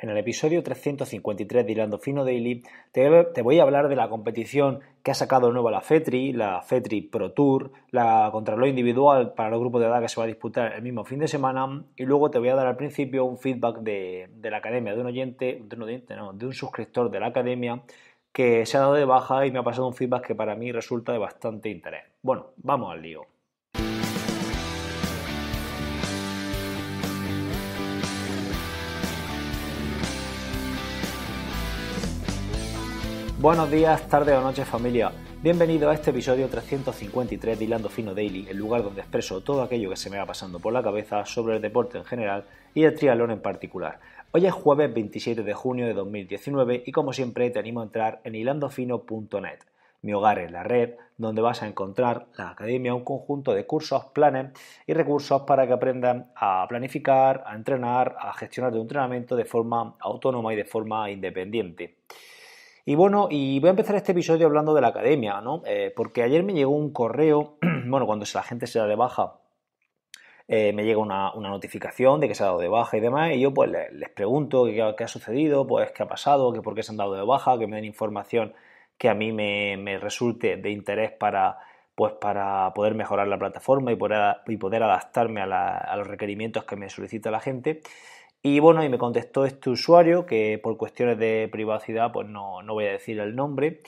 En el episodio 353 de Hilando Fino Daily te, voy a hablar de la competición que ha sacado nuevo la FETRI, la FETRI Pro Tour, la contrarreloj individual para los grupos de edad que se va a disputar el mismo fin de semana y luego te voy a dar al principio un feedback de, la academia, de un oyente, de un suscriptor de la academia que se ha dado de baja y me ha pasado un feedback que para mí resulta de bastante interés. Bueno, vamos al lío. Buenos días, tarde o noche familia. Bienvenido a este episodio 353 de Hilando Fino Daily, el lugar donde expreso todo aquello que se me va pasando por la cabeza sobre el deporte en general y el triatlón en particular. Hoy es jueves 27 de junio de 2019 y como siempre te animo a entrar en hilandofino.net, mi hogar en la red, donde vas a encontrar la academia, un conjunto de cursos, planes y recursos para que aprendan a planificar, a entrenar, a gestionar tu entrenamiento de forma autónoma y de forma independiente. Y bueno, y voy a empezar este episodio hablando de la academia, ¿no? Eh, porque ayer me llegó un correo, bueno, cuando la gente se da de baja, eh, me llega una, notificación de que se ha dado de baja y demás, y yo pues les, pregunto qué, ha sucedido, pues qué ha pasado, que por qué se han dado de baja, que me den información que a mí me, resulte de interés para pues para poder mejorar la plataforma y poder, y poder adaptarme a, a los requerimientos que me solicita la gente. Y bueno, y me contestó este usuario, que por cuestiones de privacidad, pues no, voy a decir el nombre.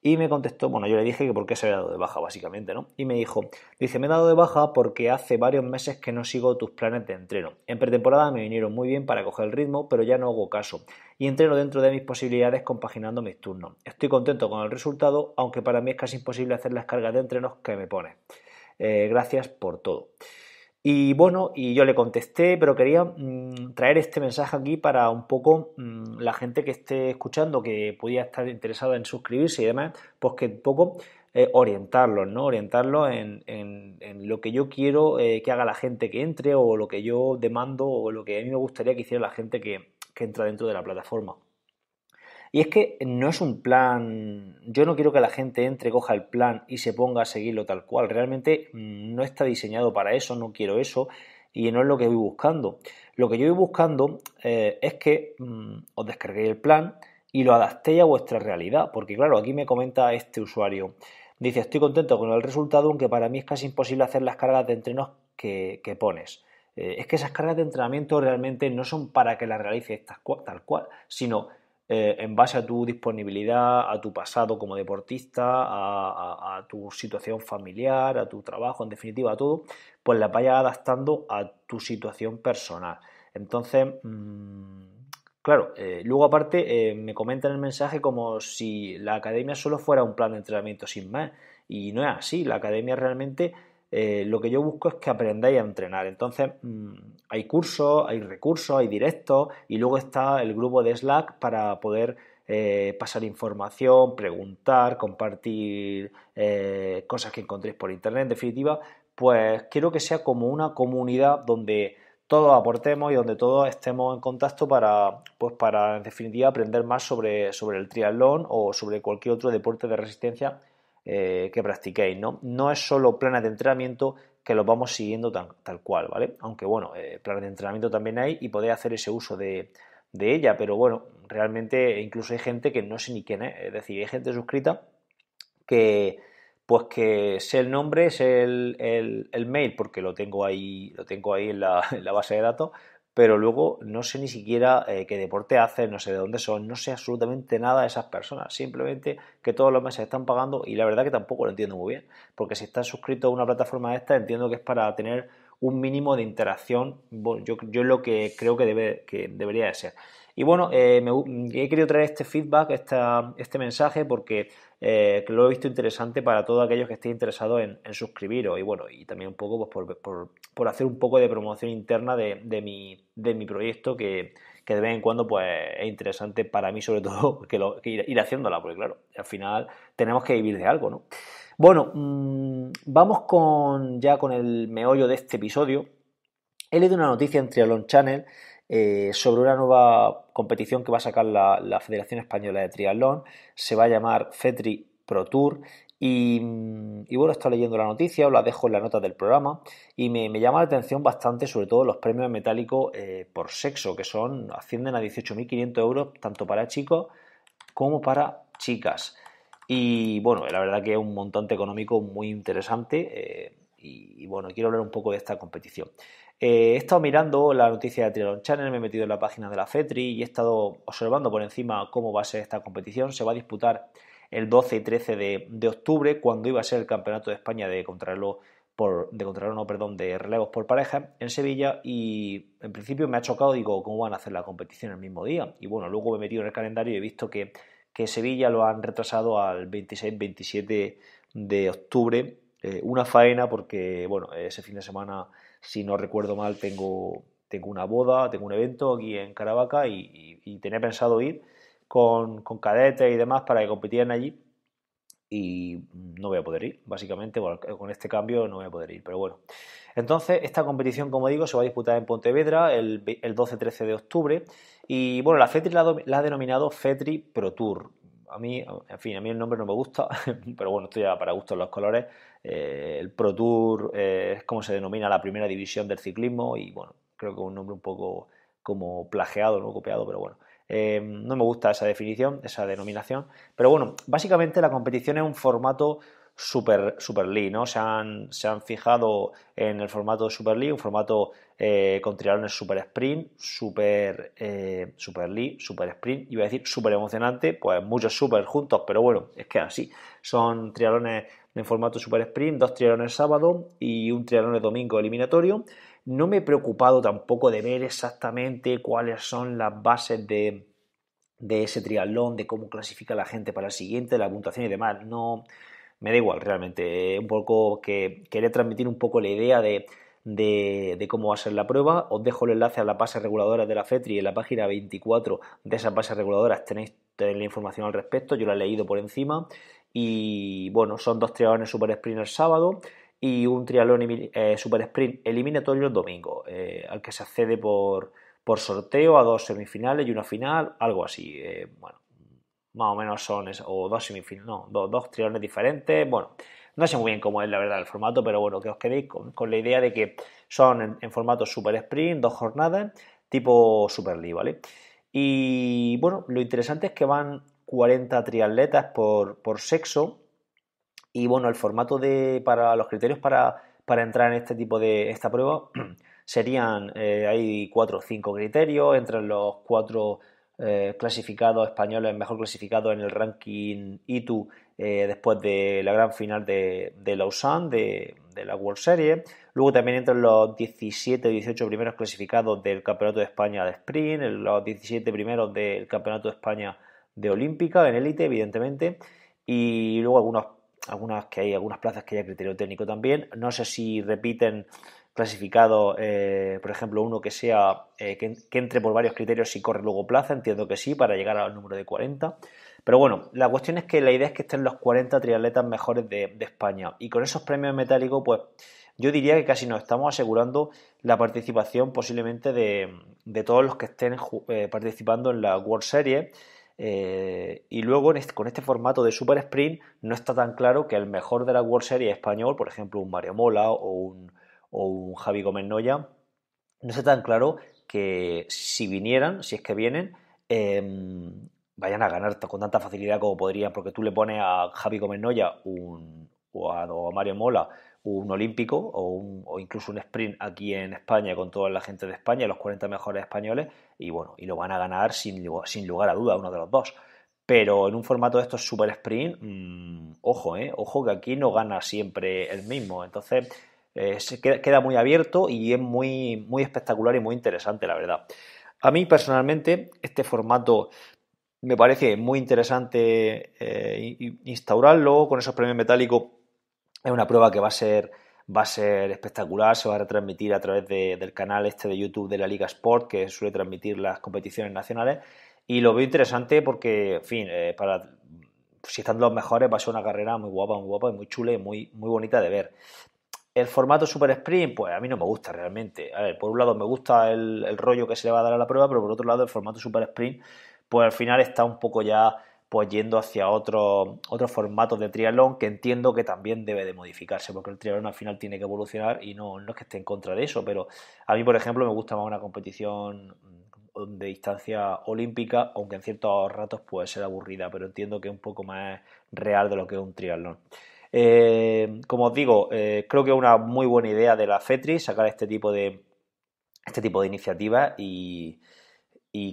Y me contestó, bueno, yo le dije que por qué se había dado de baja, básicamente, ¿no? Y me dijo, dice, me he dado de baja porque hace varios meses que no sigo tus planes de entreno. En pretemporada me vinieron muy bien para coger el ritmo, pero ya no hago caso. Y entreno dentro de mis posibilidades compaginando mis turnos. Estoy contento con el resultado, aunque para mí es casi imposible hacer las cargas de entrenos que me pone. Eh, gracias por todo. Y bueno, y yo le contesté, pero quería mm, traer este mensaje aquí para un poco mm, la gente que esté escuchando, que podía estar interesada en suscribirse y demás, pues que un poco eh, orientarlos, ¿no? Orientarlos en, lo que yo quiero eh, que haga la gente que entre o lo que yo demando o lo que a mí me gustaría que hiciera la gente que, que entra dentro de la plataforma. Y es que no es un plan, yo no quiero que la gente entre, coja el plan y se ponga a seguirlo tal cual. Realmente mm, no está diseñado para eso, no quiero eso y no es lo que voy buscando. Lo que yo voy buscando eh, es que mm, os descarguéis el plan y lo adaptéis a vuestra realidad. Porque claro, aquí me comenta este usuario. Dice, estoy contento con el resultado, aunque para mí es casi imposible hacer las cargas de entrenos que, pones. Eh, es que esas cargas de entrenamiento realmente no son para que las realices tal cual, sino eh, en base a tu disponibilidad, a tu pasado como deportista, a, tu situación familiar, a tu trabajo, en definitiva, a todo, pues la vayas adaptando a tu situación personal. Entonces, mm, claro, eh, luego aparte eh, me comentan el mensaje como si la academia solo fuera un plan de entrenamiento sin más. Y no es así, la academia realmente eh, lo que yo busco es que aprendáis a entrenar. Entonces, mm, hay cursos, hay recursos, hay directos y luego está el grupo de Slack para poder eh, pasar información, preguntar, compartir eh, cosas que encontréis por internet. En definitiva, pues quiero que sea como una comunidad donde todos aportemos y donde todos estemos en contacto para, pues para en definitiva, aprender más sobre, sobre el triatlón o sobre cualquier otro deporte de resistencia eh, que practiquéis, ¿no? No es solo planes de entrenamiento que los vamos siguiendo tal cual, ¿vale? Aunque bueno, eh, planes de entrenamiento también hay y podéis hacer ese uso de, de ella, pero bueno, realmente incluso hay gente que no sé ni quién es, es decir, hay gente suscrita que pues que sé el nombre, sé el, el, mail porque lo tengo ahí, lo tengo ahí en la base de datos, pero luego no sé ni siquiera eh, qué deporte hacen, no sé de dónde son, no sé absolutamente nada de esas personas, simplemente que todos los meses están pagando y la verdad que tampoco lo entiendo muy bien, porque si están suscrito a una plataforma de esta entiendo que es para tener un mínimo de interacción, yo, yo lo que creo que, debe, que debería de ser. Y bueno, eh, he querido traer este feedback, esta, este mensaje, porque eh, lo he visto interesante para todos aquellos que estén interesados en, suscribiros y bueno, y también un poco pues, por, hacer un poco de promoción interna de, de, mi, proyecto que, de vez en cuando pues es interesante para mí sobre todo que, ir, haciéndola, porque claro, al final tenemos que vivir de algo, ¿no? Bueno, mm, vamos con ya con el meollo de este episodio. He leído una noticia en Trialon Channel eh, sobre una nueva competición que va a sacar la, Federación Española de Triatlón. Se va a llamar FETRI Pro Tour. Y, mm, bueno, está leyendo la noticia, os la dejo en la nota del programa. Y me, llama la atención bastante, sobre todo, los premios metálicos eh, por sexo, que son ascienden a 18.500 euros tanto para chicos como para chicas. Y bueno, la verdad que es un montante económico muy interesante. Eh, y, bueno, quiero hablar un poco de esta competición. Eh, he estado mirando la noticia de Triathlon Channel, me he metido en la página de la FETRI y he estado observando por encima cómo va a ser esta competición. Se va a disputar el 12 y 13 de, octubre, cuando iba a ser el Campeonato de España de contrarreloj por, de contrarreloj, no, perdón, de relevos por pareja en Sevilla y en principio me ha chocado, digo, ¿cómo van a hacer la competición el mismo día? Y bueno, luego me he metido en el calendario y he visto que, que Sevilla lo han retrasado al 26-27 de octubre eh, una faena porque, bueno, ese fin de semana, si no recuerdo mal, tengo, tengo una boda, tengo un evento aquí en Caravaca y, tenía pensado ir con, cadetes y demás para que competieran allí y no voy a poder ir, básicamente, con este cambio no voy a poder ir, pero bueno. Entonces, esta competición, como digo, se va a disputar en Pontevedra el, 12-13 de octubre y, bueno, la FETRI la, la ha denominado FETRI Pro Tour a mí, en fin, a mí el nombre no me gusta, pero bueno, esto ya para gustos los colores. Eh, el Pro Tour eh, es como se denomina la primera división del ciclismo y bueno, creo que es un nombre un poco como plagiado, no copiado, pero bueno. Eh, no me gusta esa definición, esa denominación. Pero bueno, básicamente la competición es un formato Super, Super League, ¿no? Se han, se han fijado en el formato de Super League, un formato eh, con triatlones Super Sprint, Super, eh, Super League, Super Sprint, iba a decir súper emocionante, pues muchos super juntos, pero bueno, es que así. Son triatlones en formato Super Sprint, dos triatlones sábado y un triatlón domingo eliminatorio. No me he preocupado tampoco de ver exactamente cuáles son las bases de, de ese triatlón, de cómo clasifica la gente para el siguiente, la puntuación y demás. No me da igual realmente. Eh, un poco que quería transmitir un poco la idea de, de, cómo va a ser la prueba. Os dejo el enlace a la base reguladora de la FETRI en la página 24 de esas bases reguladoras tenéis, la información al respecto. Yo la he leído por encima. Y bueno, son dos triatlones super sprint el sábado y un triatlón eh, super sprint eliminatorio el domingo, eh, al que se accede por, por sorteo a dos semifinales y una final, algo así. bueno, más o menos son o dos semifinales, no, dos, dos diferentes. Bueno, no sé muy bien cómo es la verdad el formato, pero bueno, que os quedéis con, la idea de que son en, formato super sprint, dos jornadas, tipo Super League, ¿vale? Y bueno, lo interesante es que van 40 triatletas por, sexo. Y bueno, el formato de, para los criterios para, para entrar en este tipo de esta prueba serían, eh, hay cuatro o cinco criterios, entre los cuatro eh, clasificados españoles, mejor clasificados en el ranking ITU eh, después de la gran final de, de Lausanne, de, la World Series. Luego también entran los 17 18 primeros clasificados del Campeonato de España de Sprint, los 17 primeros del Campeonato de España de Olímpica, en élite, evidentemente, y luego algunos, algunas que hay, algunas plazas que hay a criterio técnico también. No sé si repiten clasificado, eh, por ejemplo, uno que sea eh, que, entre por varios criterios y corre luego plaza, entiendo que sí, para llegar al número de 40. Pero bueno, la cuestión es que la idea es que estén los 40 triatletas mejores de, España. Y con esos premios metálicos, pues yo diría que casi nos estamos asegurando la participación posiblemente de, todos los que estén eh, participando en la World Series. y luego este, con este formato de Super Sprint no está tan claro que el mejor de la World Series español, por ejemplo un Mario Mola o un o un Javi Gómez Noya, no está tan claro que si vinieran, si es que vienen, em, vayan a ganar con tanta facilidad como podrían, porque tú le pones a Javi Gómez Noya un, o, a, Mario Mola un olímpico o, incluso un sprint aquí en España con toda la gente de España, los 40 mejores españoles, y bueno, y lo van a ganar sin, sin lugar a duda uno de los dos. Pero en un formato de estos super sprint, mm, ojo, eh, ojo que aquí no gana siempre el mismo. Entonces, eh, queda, muy abierto y es muy, muy espectacular y muy interesante, la verdad. A mí personalmente este formato me parece muy interesante eh, instaurarlo con esos premios metálicos. Es una prueba que va a ser va a ser espectacular, se va a retransmitir a través del canal este de YouTube de la Liga Sport, que suele transmitir las competiciones nacionales. Y lo veo interesante porque, en fin, eh, para, si están los mejores va a ser una carrera muy guapa, muy guapa y muy chula y muy, muy bonita de ver. El formato Super Sprint, pues a mí no me gusta realmente. A ver, por un lado me gusta el, rollo que se le va a dar a la prueba, pero por otro lado el formato Super Sprint, pues al final está un poco ya pues yendo hacia otros otro formatos de triatlón que entiendo que también debe de modificarse, porque el triatlón al final tiene que evolucionar y no, no es que esté en contra de eso, pero a mí, por ejemplo, me gusta más una competición de distancia olímpica, aunque en ciertos ratos puede ser aburrida, pero entiendo que es un poco más real de lo que es un triatlón. Eh, como os digo, eh, creo que es una muy buena idea de la FETRI sacar este tipo de, este tipo de iniciativas y,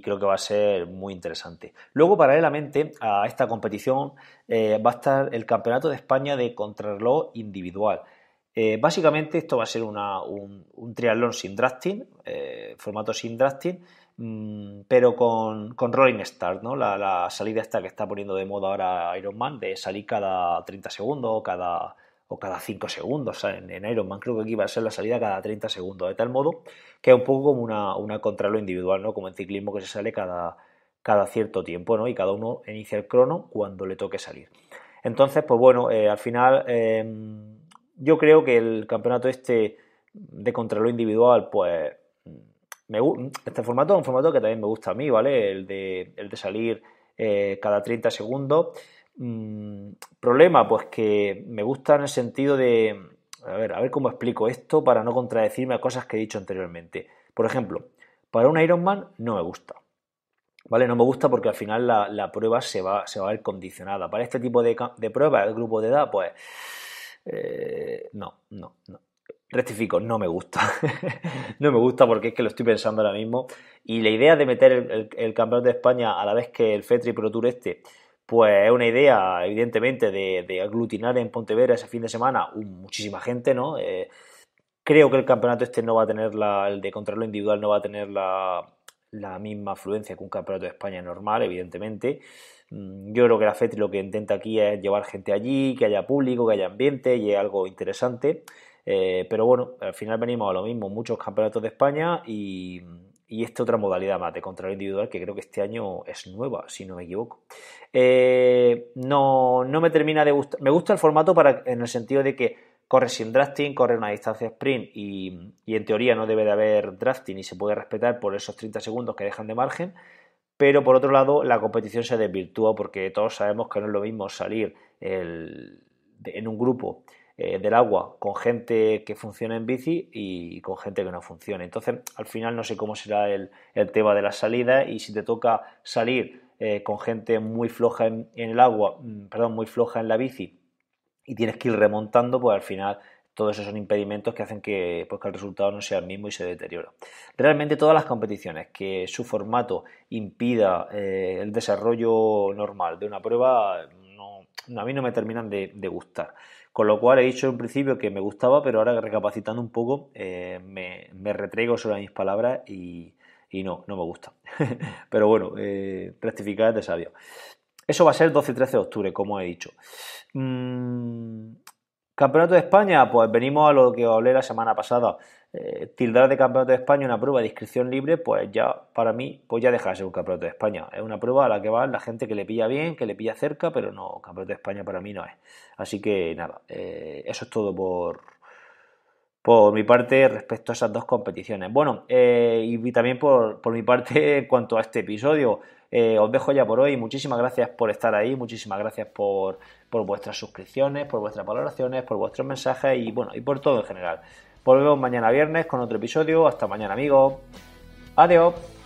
creo que va a ser muy interesante. Luego, paralelamente a esta competición, eh, va a estar el Campeonato de España de Contrarreloj Individual. básicamente, esto va a ser un, un, triatlón sin drafting, formato sin drafting, Mm, pero con, Rolling Start, ¿no? La, salida esta que está poniendo de moda ahora Iron Man, de salir cada 30 segundos o cada, o cada 5 segundos. en, en, Iron Man creo que aquí va a ser la salida cada 30 segundos, de tal modo que es un poco como una, una individual, ¿no? Como en ciclismo que se sale cada, cada cierto tiempo, ¿no? Y cada uno inicia el crono cuando le toque salir. Entonces, pues bueno, eh, al final em, yo creo que el campeonato este de lo individual, pues este formato es un formato que también me gusta a mí, ¿vale? El de, salir eh, cada 30 segundos. Mm, problema, pues que me gusta en el sentido de. A ver, a ver cómo explico esto para no contradecirme a cosas que he dicho anteriormente. Por ejemplo, para un Ironman no me gusta. ¿Vale? No me gusta porque al final la, prueba se va, se va a ver condicionada. Para este tipo de, de pruebas, el grupo de edad, pues. Eh, no, no, no rectifico, no me gusta. no me gusta porque es que lo estoy pensando ahora mismo. Y la idea de meter el, campeonato de España a la vez que el Fetri Pro Tour este, pues es una idea, evidentemente, de, aglutinar en Pontevedra ese fin de semana muchísima gente, ¿no? Eh, creo que el campeonato este no va a tener la, el de control individual no va a tener la, la misma afluencia que un campeonato de España normal, evidentemente. Mm, yo creo que la FETRI lo que intenta aquí es llevar gente allí, que haya público, que haya ambiente y es algo interesante. Eh, pero bueno, al final venimos a lo mismo, muchos campeonatos de España y, y esta otra modalidad más de control individual que creo que este año es nueva, si no me equivoco. Eh, no, no me termina de gustar. Me gusta el formato para, en el sentido de que corre sin drafting, corre una distancia sprint y, en teoría no debe de haber drafting y se puede respetar por esos 30 segundos que dejan de margen. Pero por otro lado, la competición se desvirtúa porque todos sabemos que no es lo mismo salir en un grupo eh, del agua con gente que funciona en bici y con gente que no funcione. Entonces, al final no sé cómo será el, tema de la salida y si te toca salir eh, con gente muy floja en, el agua, mm, perdón, muy floja en la bici y tienes que ir remontando, pues al final todos esos son impedimentos que hacen que, pues el resultado no sea el mismo y se deteriora. Realmente todas las competiciones que su formato impida eh, el desarrollo normal de una prueba, no, a mí no me terminan de gustar. Con lo cual he dicho en principio que me gustaba, pero ahora recapacitando un poco eh, me, me, sobre mis palabras y, no, no me gusta. pero bueno, eh, rectificar es de sabio. Eso va a ser 12 y 13 de octubre, como he dicho. Mm, Campeonato de España, pues venimos a lo que hablé la semana pasada. Eh, tildar de campeonato de España una prueba de inscripción libre, pues ya para mí, pues ya deja de ser un campeonato de España. Es una prueba a la que va la gente que le pilla bien, que le pilla cerca, pero no, campeonato de España para mí no es. Así que nada, eh, eso es todo por, por mi parte respecto a esas dos competiciones. Bueno, eh, y también por, por, mi parte en cuanto a este episodio. os dejo ya por hoy. Muchísimas gracias por estar ahí, muchísimas gracias por, por vuestras suscripciones, por vuestras valoraciones, por vuestros mensajes y bueno, y por todo en general. Volvemos mañana viernes con otro episodio. Hasta mañana amigos. Adiós.